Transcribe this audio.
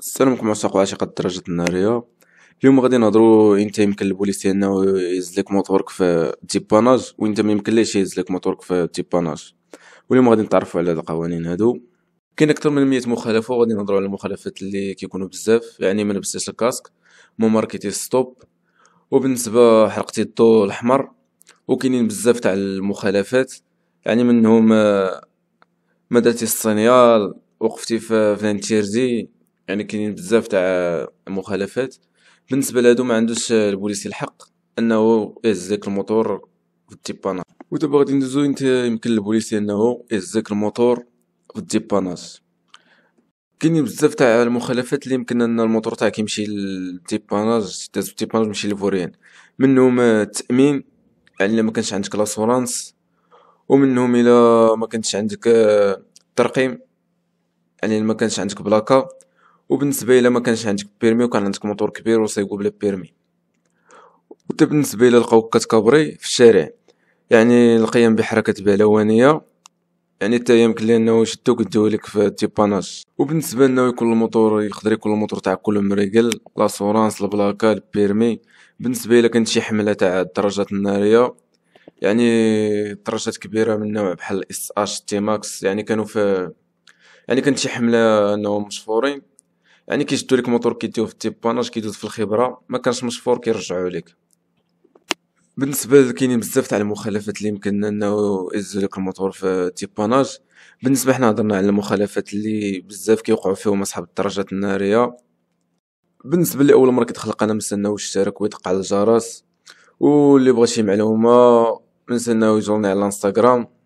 السلام عليكم عشاق وعشاقة الدرجة النارية اليوم غادي نهضرو انت يمكن البوليسي انه يهز لك موتورك في ديباناج وانت ما يمكنليش يهز لك موتورك في ديباناج واليوم غادي نتعرفوا على هاد القوانين هادو كاين اكثر من 100 مخالفه وغادي نهضروا على المخالفات اللي كيكونوا بزاف يعني ما لبستش الكاسك مو ماركيتي ستوب وبالنسبه حرقتي الضوء الاحمر وكاينين بزاف تاع المخالفات يعني منهم ما درتي الصينيال وقفتي في فانتيرزي يعني كاينين بزاف تاع مخالفات بالنسبه لهادو ما عندوش البوليسي الحق انه ذاك الموتور في الديباناج ودابا غادي ندوزو انت يمكن للبوليسي انه ذاك الموتور في الديباناج كاينين بزاف تاع المخالفات اللي يمكن ان الموتور تاعك يمشي للديباناج تدوز في الديباناج يمشي للفوريان منهم التامين يعني ما كانش عندك لاسورانس ومنهم الى ما كانش عندك ترقيم يعني ما كانش عندك بلاكا وبالنسبه الى ما كانش عندك بيرمي وكان عندك موتور كبير وصيبو بلا بيرمي وتا بالنسبه الى لقاوك كتكابري في الشارع يعني القيام بحركه بهلوانيه يعني حتى يمكن لي انه يشدوك يديو لك في التيباناج وبالنسبه انه يكون الموتور يقدر يكون الموتور تاع كل مريقل لاسورانس البلاكا البيرمي بالنسبه الى كانت شي حمله تاع الدرجات الناريه يعني درجات كبيره من نوع بحال اس اش تي ماكس يعني كانوا في يعني كانت شي حمله انهم مشفورين يعني كيشدو لك موتور كيديوه في التيباناج كيدوز في الخبره ما كانش مشفور كيرجعوه لك بالنسبه كاينين بزاف تاع المخالفات اللي يمكن انه يهزو لك الموتور في التيباناج بالنسبه حنا هضرنا على المخالفات اللي بزاف كيوقعوا فيهم اصحاب الدرجات الناريه بالنسبه لاول مره كيتخلق انا مستناو الاشتراك ويدق على الجرس واللي بغى شي معلومه منسناو نستناو على الانستغرام